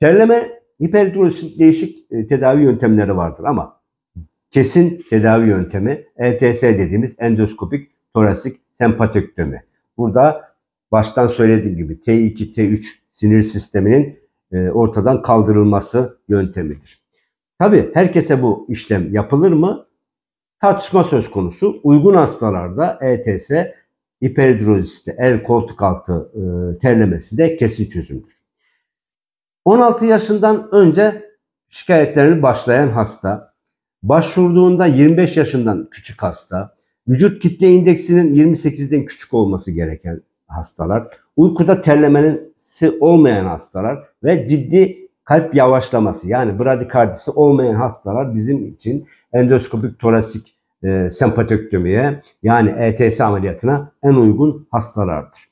Terleme hipertirosit değişik e, tedavi yöntemleri vardır ama kesin tedavi yöntemi ETS dediğimiz endoskopik torasik sempatektomi. Burada baştan söylediğim gibi T2, T3 sinir sisteminin e, ortadan kaldırılması yöntemidir. Tabi herkese bu işlem yapılır mı? Tartışma söz konusu. Uygun hastalarda ETS hiperhidrolojiste el koltuk altı e, terlemesi de kesin çözümdür. 16 yaşından önce şikayetlerini başlayan hasta, başvurduğunda 25 yaşından küçük hasta, vücut kitle indeksinin 28'den küçük olması gereken hastalar, uykuda terlemesi olmayan hastalar ve ciddi kalp yavaşlaması yani bradikardisi olmayan hastalar bizim için endoskopik torasik e, sempatöktomiye yani ETS ameliyatına en uygun hastalardır.